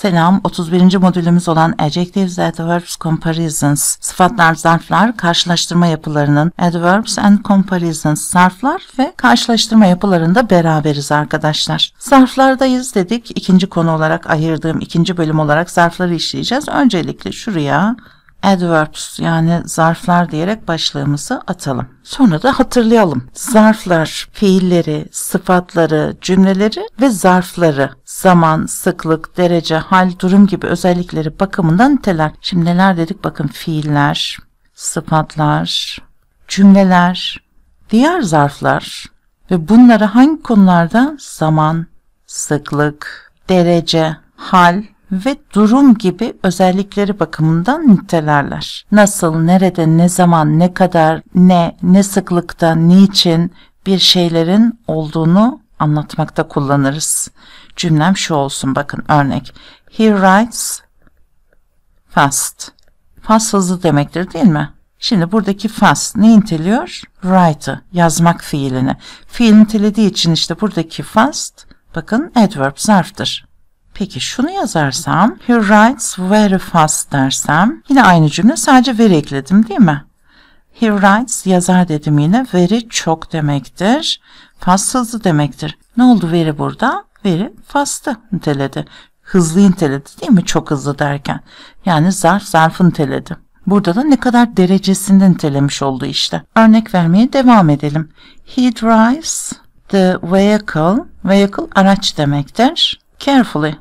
Selam, 31. modülümüz olan Adjectives, Adverbs, Comparisons, sıfatlar, zarflar, karşılaştırma yapılarının Adverbs and Comparisons, zarflar ve karşılaştırma yapılarında beraberiz arkadaşlar. Zarflardayız dedik, ikinci konu olarak ayırdığım ikinci bölüm olarak zarfları işleyeceğiz. Öncelikle şuraya adverbs yani zarflar diyerek başlığımızı atalım. Sonra da hatırlayalım. Zarflar, fiilleri, sıfatları, cümleleri ve zarfları zaman, sıklık, derece, hal, durum gibi özellikleri bakımından niteler. Şimdi neler dedik? Bakın fiiller, sıfatlar, cümleler, diğer zarflar ve bunları hangi konularda zaman, sıklık, derece, hal ve durum gibi özellikleri bakımından nitelerler. Nasıl, nerede, ne zaman, ne kadar, ne, ne sıklıkta, niçin bir şeylerin olduğunu anlatmakta kullanırız. Cümlem şu olsun bakın örnek. He writes fast. Fast hızlı demektir değil mi? Şimdi buradaki fast ne niteliyor? Write'ı, yazmak fiilini. Fiil intelediği için işte buradaki fast bakın adverb zarftır. Peki şunu yazarsam he writes very fast dersem yine aynı cümle sadece very ekledim değil mi? He writes yazar dedim yine very çok demektir. Fast hızlı demektir. Ne oldu very burada? Very fast'ı niteledi. Hızlı niteledi değil mi çok hızlı derken? Yani zarf zarfı niteledi. Burada da ne kadar derecesinde nitelemiş oldu işte. Örnek vermeye devam edelim. He drives the vehicle. Vehicle araç demektir. Carefully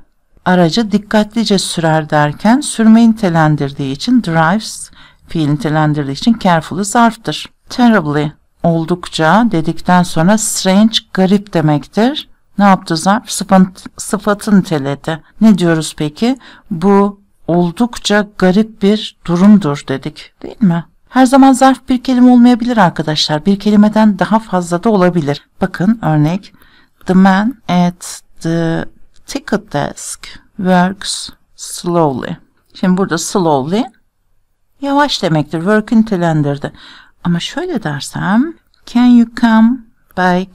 aracı dikkatlice sürer derken sürme nitelendirdiği için drives fiil nitelendirdiği için carefully zarftır. Terribly oldukça dedikten sonra strange garip demektir. Ne yaptı zarf? Sıfat, sıfatı niteledi. Ne diyoruz peki? Bu oldukça garip bir durumdur dedik değil mi? Her zaman zarf bir kelime olmayabilir arkadaşlar. Bir kelimeden daha fazla da olabilir. Bakın örnek. The man at the Ticket desk works slowly. Şimdi burada slowly yavaş demektir. Work nitelendirdi. Ama şöyle dersem can you come back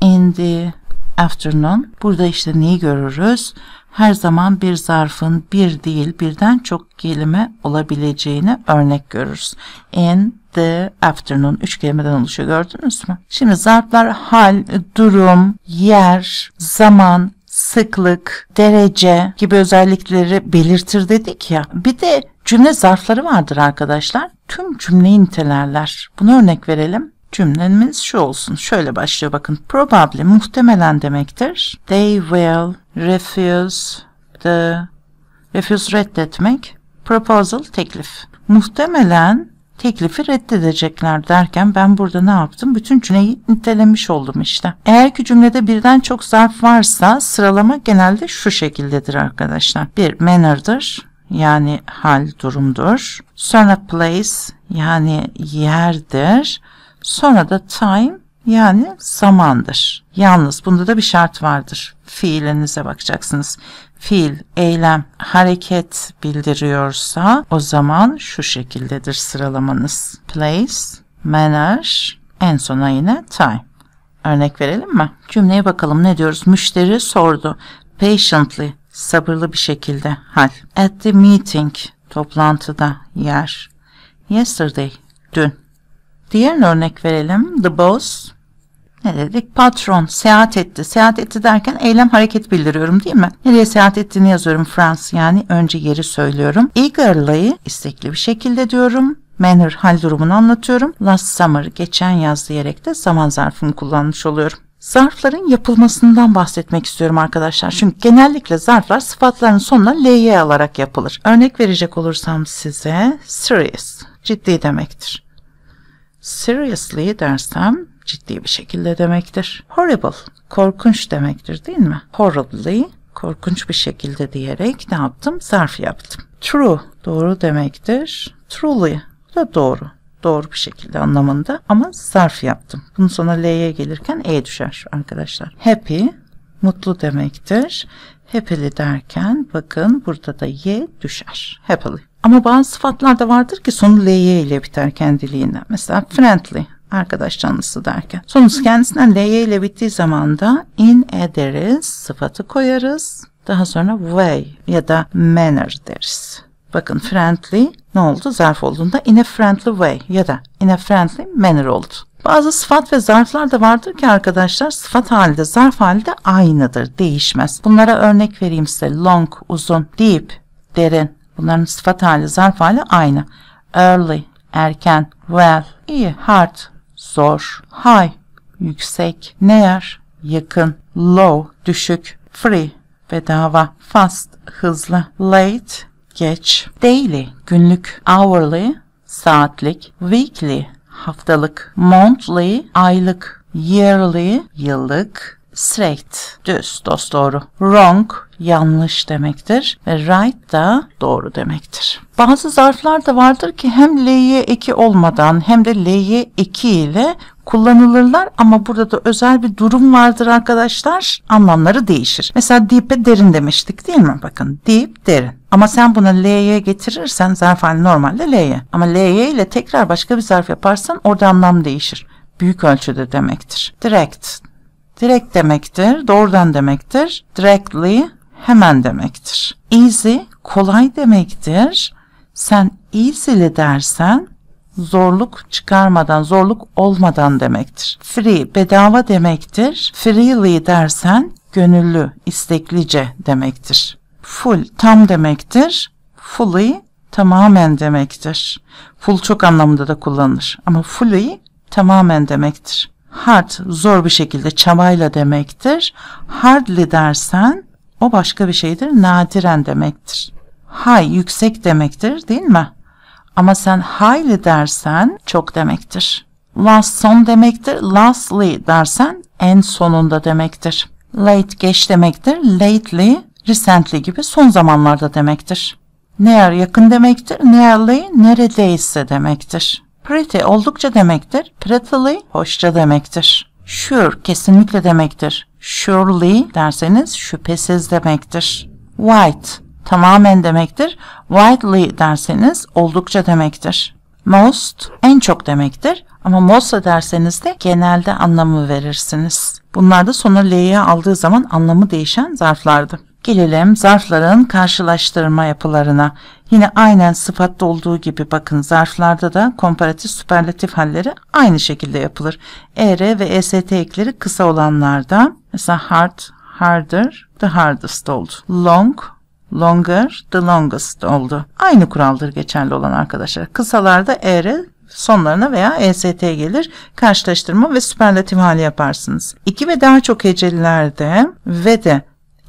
in the afternoon. Burada işte neyi görürüz? Her zaman bir zarfın bir değil birden çok kelime olabileceğini örnek görürüz. In the afternoon. Üç kelimeden oluşuyor gördünüz mü? Şimdi zarflar hal, durum, yer, zaman, sıklık, derece gibi özellikleri belirtir dedik ya. Bir de cümle zarfları vardır arkadaşlar. Tüm cümleyi nitelerler. Bunu örnek verelim. Cümlemiz şu olsun. Şöyle başlıyor bakın. Probably muhtemelen demektir. They will refuse the refuse reddetmek. Proposal teklif. Muhtemelen teklifi reddedecekler derken ben burada ne yaptım? Bütün cümleyi nitelemiş oldum işte. Eğer ki cümlede birden çok zarf varsa sıralama genelde şu şekildedir arkadaşlar. Bir manner'dır yani hal durumdur. Sonra place yani yerdir. Sonra da time yani zamandır. Yalnız bunda da bir şart vardır. Fiilinize bakacaksınız. Fiil, eylem, hareket bildiriyorsa o zaman şu şekildedir sıralamanız. Place, manner, en sona yine time. Örnek verelim mi? Cümleye bakalım ne diyoruz? Müşteri sordu. Patiently, sabırlı bir şekilde hal. At the meeting, toplantıda yer. Yesterday, dün. Diğerine örnek verelim. The boss. Ne dedik? Patron seyahat etti. Seyahat etti derken eylem hareket bildiriyorum değil mi? Nereye seyahat ettiğini yazıyorum. France yani önce yeri söylüyorum. Eagerly istekli bir şekilde diyorum manner hal durumunu anlatıyorum. Last summer geçen yaz diyerek de zaman zarfını kullanmış oluyorum. Zarfların yapılmasından bahsetmek istiyorum arkadaşlar. Çünkü genellikle zarflar sıfatların sonuna l'ye alarak yapılır. Örnek verecek olursam size serious ciddi demektir. Seriously dersem ciddi bir şekilde demektir. Horrible, korkunç demektir değil mi? Horribly, korkunç bir şekilde diyerek ne yaptım? Zarf yaptım. True, doğru demektir. Truly, da doğru. Doğru bir şekilde anlamında ama zarf yaptım. Bunun sonra L'ye gelirken E düşer arkadaşlar. Happy, mutlu demektir. Happily derken bakın burada da y düşer. Happily. Ama bazı sıfatlar da vardır ki sonu ly ile biter kendiliğinden. Mesela friendly arkadaş canlısı derken. Sonuç kendisinden ly ile bittiği zaman da in ederiz, sıfatı koyarız. Daha sonra way ya da manner deriz. Bakın friendly ne oldu? Zarf olduğunda in a friendly way ya da in a friendly manner oldu. Bazı sıfat ve zarflar da vardır ki arkadaşlar sıfat halde zarf halde aynıdır, değişmez. Bunlara örnek vereyim size. Long, uzun, deep, derin. Bunların sıfat hali, zarf hali aynı. Early, erken, well, iyi, hard, zor, high, yüksek, near, yakın, low, düşük, free, bedava, fast, hızlı, late, geç, daily, günlük, hourly, saatlik, weekly, haftalık, monthly aylık, yearly yıllık, straight düz dost doğru, wrong yanlış demektir ve right da doğru demektir. Bazı zarflar da vardır ki hem l'ye eki olmadan hem de l'ye eki ile kullanılırlar ama burada da özel bir durum vardır arkadaşlar. Anlamları değişir. Mesela deep'e derin demiştik değil mi? Bakın deep derin. Ama sen buna L'ye getirirsen zarf hali normalde L'ye. Ama L'ye ile tekrar başka bir zarf yaparsan orada anlam değişir. Büyük ölçüde demektir. Direct. Direct demektir, doğrudan demektir. Directly hemen demektir. Easy kolay demektir. Sen easily dersen zorluk çıkarmadan, zorluk olmadan demektir. Free bedava demektir. Freely dersen gönüllü, isteklice demektir. Full tam demektir. Fully tamamen demektir. Full çok anlamında da kullanılır ama fully tamamen demektir. Hard zor bir şekilde çabayla demektir. Hardly dersen o başka bir şeydir. Nadiren demektir. High yüksek demektir değil mi? Ama sen highly dersen çok demektir. Last son demektir. Lastly dersen en sonunda demektir. Late geç demektir. Lately recently gibi son zamanlarda demektir. Near yakın demektir, nearly neredeyse demektir. Pretty oldukça demektir, prettily hoşça demektir. Sure kesinlikle demektir. Surely derseniz şüphesiz demektir. White tamamen demektir. Widely derseniz oldukça demektir. Most en çok demektir. Ama most derseniz de genelde anlamı verirsiniz. Bunlar da sonra L'ye aldığı zaman anlamı değişen zarflardı. Gelelim zarfların karşılaştırma yapılarına. Yine aynen sıfatta olduğu gibi bakın zarflarda da komparatif süperlatif halleri aynı şekilde yapılır. ER ve EST ekleri kısa olanlarda mesela hard, harder, the hardest oldu. Long, longer, the longest oldu. Aynı kuraldır geçerli olan arkadaşlar. Kısalarda ER, sonlarına veya EST gelir. Karşılaştırma ve süperlatif hali yaparsınız. İki ve daha çok hecelilerde ve de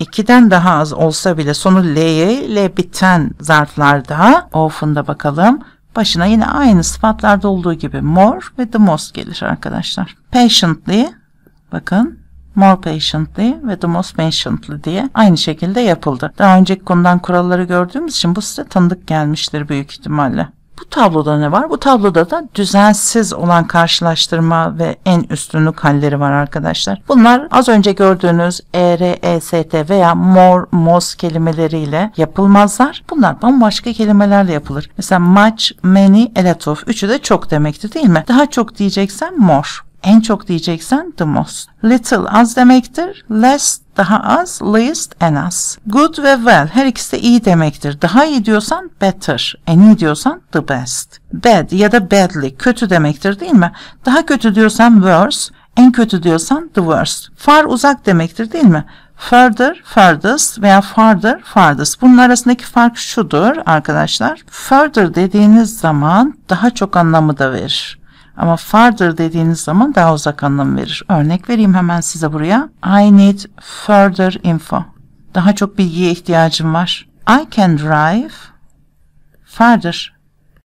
2'den daha az olsa bile sonu L'ye ile biten zarflarda of'unda bakalım. Başına yine aynı sıfatlarda olduğu gibi more ve the most gelir arkadaşlar. Patiently bakın more patiently ve the most patiently diye aynı şekilde yapıldı. Daha önceki konudan kuralları gördüğümüz için bu size tanıdık gelmiştir büyük ihtimalle. Bu tabloda ne var? Bu tabloda da düzensiz olan karşılaştırma ve en üstünlük halleri var arkadaşlar. Bunlar az önce gördüğünüz ER, EST veya mor, mos kelimeleriyle yapılmazlar. Bunlar bambaşka kelimelerle yapılır. Mesela much, many, a lot of. Üçü de çok demekti değil mi? Daha çok diyeceksen more. En çok diyeceksen the most. Little az demektir. Less daha az, least en az. Good ve well her ikisi de iyi demektir. Daha iyi diyorsan better, en iyi diyorsan the best. Bad ya da badly kötü demektir değil mi? Daha kötü diyorsan worse, en kötü diyorsan the worst. Far uzak demektir değil mi? Further, furthest veya farther, farthest. Bunun arasındaki fark şudur arkadaşlar. Further dediğiniz zaman daha çok anlamı da verir. Ama further dediğiniz zaman daha uzak anlam verir. Örnek vereyim hemen size buraya. I need further info. Daha çok bilgiye ihtiyacım var. I can drive further.